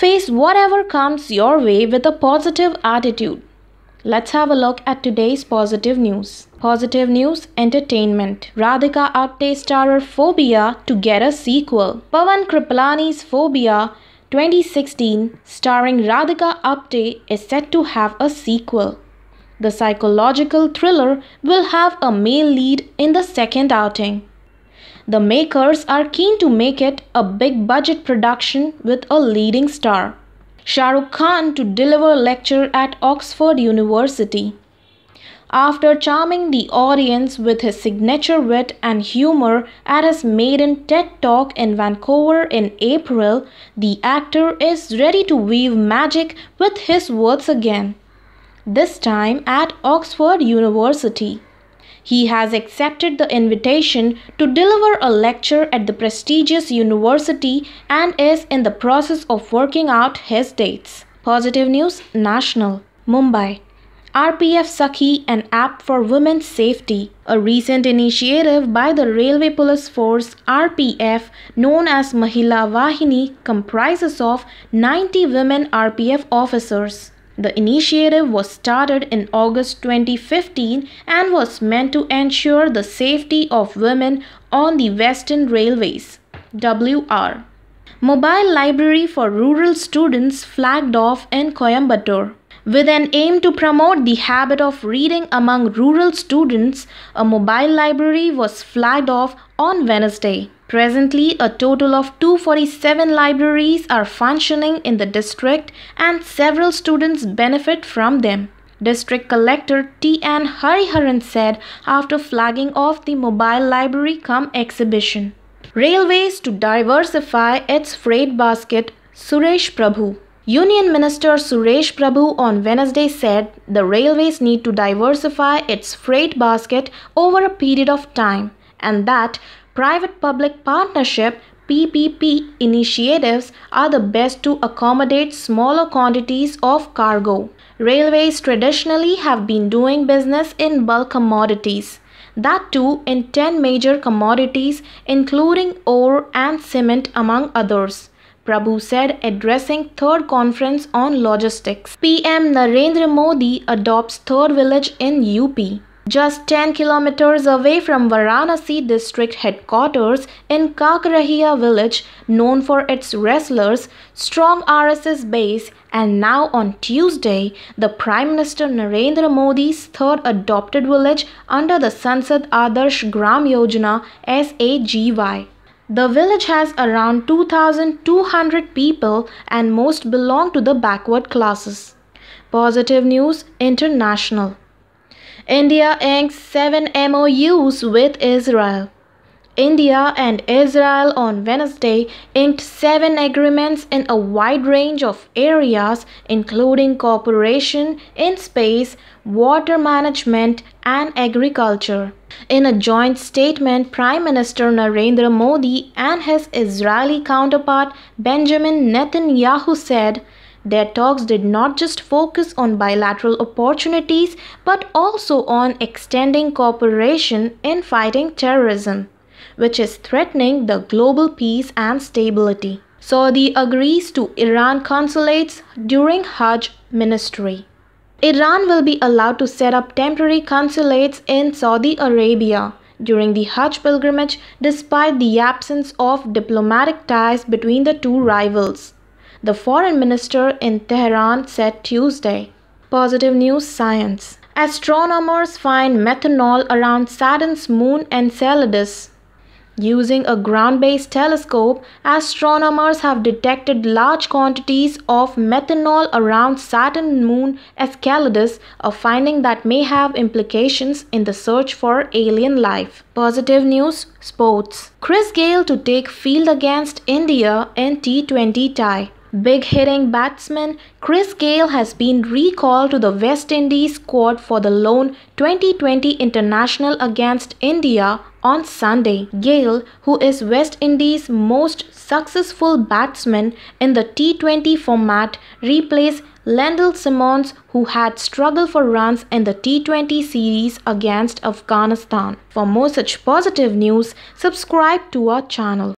Face whatever comes your way with a positive attitude. Let's have a look at today's positive news. Positive news entertainment. Radhika Apte starer Phobia to get a sequel. Pavan Kripalani's Phobia 2016 starring Radhika Apte is set to have a sequel. The psychological thriller will have a male lead in the second outing. The makers are keen to make it a big budget production with a leading star. Shah Rukh Khan to deliver lecture at Oxford University. After charming the audience with his signature wit and humor at his maiden TED Talk in Vancouver in April, the actor is ready to weave magic with his words again, this time at Oxford University. He has accepted the invitation to deliver a lecture at the prestigious university and is in the process of working out his dates. Positive News National, Mumbai. RPF Sakhi, an app for women's safety. A recent initiative by the Railway Police Force RPF, known as Mahila Vahini, comprises of 90 women RPF officers. The initiative was started in August 2015 and was meant to ensure the safety of women on the Western Railways WR. Mobile library for rural students flagged off in Coimbatore. With an aim to promote the habit of reading among rural students, a mobile library was flagged off on Wednesday. Presently, a total of 247 libraries are functioning in the district and several students benefit from them. District Collector T. N. Hariharan said after flagging off the mobile library cum exhibition. Railways to diversify its freight basket, Suresh Prabhu. Union Minister Suresh Prabhu on Wednesday said the railways need to diversify its freight basket over a period of time and that private public partnership PPP initiatives are the best to accommodate smaller quantities of cargo. Railways traditionally have been doing business in bulk commodities, that too in 10 major commodities, including ore and cement, among others. Prabhu said addressing third conference on logistics. PM Narendra Modi adopts third village in UP. Just 10 kilometers away from Varanasi district headquarters in Kakrahiya village, known for its wrestlers, strong RSS base, and now on Tuesday, the Prime Minister Narendra Modi's third adopted village under the Sansad Adarsh Gram Yojana SAGY. The village has around 2,200 people and most belong to the backward classes. Positive News International India inks 7 MOUs with Israel. India and Israel on Wednesday inked seven agreements in a wide range of areas, including cooperation in space, water management, and agriculture. In a joint statement, Prime Minister Narendra Modi and his Israeli counterpart Benjamin Netanyahu said, their talks did not just focus on bilateral opportunities but also on extending cooperation in fighting terrorism, which is threatening the global peace and stability. Saudi agrees to Iran consulates during Hajj ministry. Iran will be allowed to set up temporary consulates in Saudi Arabia during the Hajj pilgrimage despite the absence of diplomatic ties between the two rivals the foreign minister in Tehran said Tuesday. Positive news science. Astronomers find methanol around Saturn's moon Enceladus. Using a ground based telescope, astronomers have detected large quantities of methanol around Saturn moon Enceladus, a finding that may have implications in the search for alien life. Positive news sports. Chris Gale to take field against India in T20 tie. Big hitting batsman Chris Gale has been recalled to the West Indies squad for the lone 2020 international against India on Sunday. Gale, who is West Indies' most successful batsman in the T20 format, replaced Lendl Simmons, who had struggled for runs in the T20 series against Afghanistan. For more such positive news, subscribe to our channel.